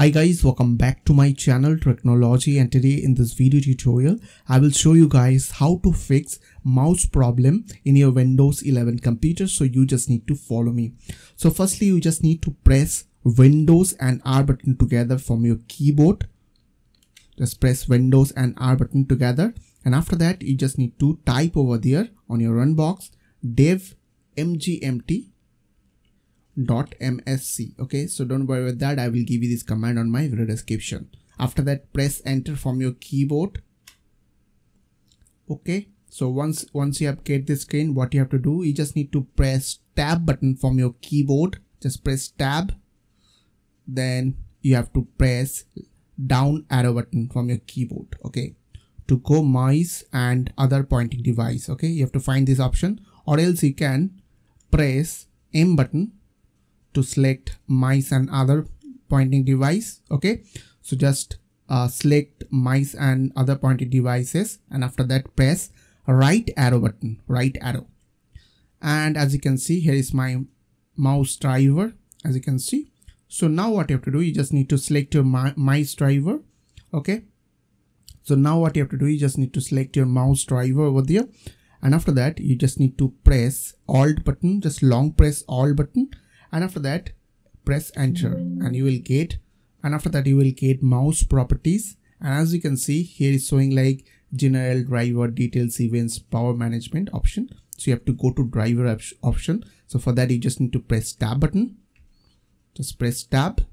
Hi guys welcome back to my channel technology and today in this video tutorial I will show you guys how to fix mouse problem in your Windows 11 computer so you just need to follow me. So firstly you just need to press Windows and R button together from your keyboard. Just press Windows and R button together and after that you just need to type over there on your run box dev mgmt dot msc okay so don't worry about that i will give you this command on my video description after that press enter from your keyboard okay so once once you have get this screen what you have to do you just need to press tab button from your keyboard just press tab then you have to press down arrow button from your keyboard okay to go mice and other pointing device okay you have to find this option or else you can press m button to select mice and other pointing device okay so just uh, select mice and other pointing devices and after that press right arrow button right arrow and as you can see here is my mouse driver as you can see so now what you have to do you just need to select your mouse driver okay so now what you have to do you just need to select your mouse driver over there and after that you just need to press alt button just long press alt button and after that press enter and you will get and after that you will get mouse properties and as you can see here is showing like general driver details events power management option so you have to go to driver op option so for that you just need to press tab button just press tab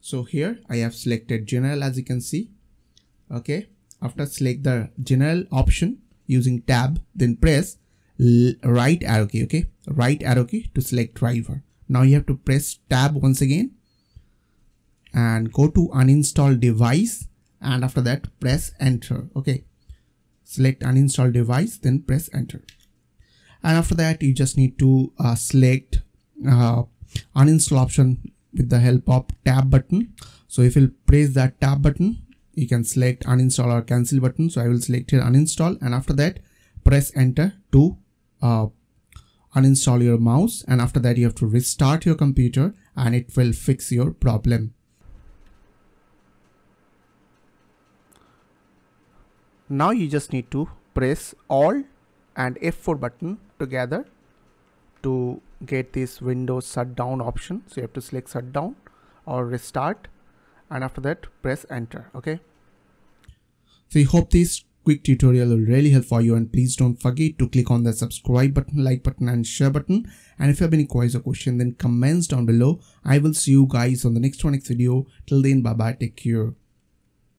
so here i have selected general as you can see okay after select the general option using tab then press right arrow key okay right arrow key to select driver now you have to press tab once again and go to uninstall device and after that press enter. Okay. Select uninstall device then press enter. And after that you just need to uh, select uh, uninstall option with the help of tab button. So if you press that tab button you can select uninstall or cancel button. So I will select here uninstall and after that press enter to uh, uninstall your mouse and after that you have to restart your computer and it will fix your problem. Now you just need to press ALT and F4 button together to get this Windows shutdown option. So you have to select shutdown or restart and after that press enter. Okay. So we hope this quick tutorial will really help for you and please don't forget to click on the subscribe button, like button and share button and if you have any queries or question then comments down below. I will see you guys on the next one next video. Till then bye bye take care.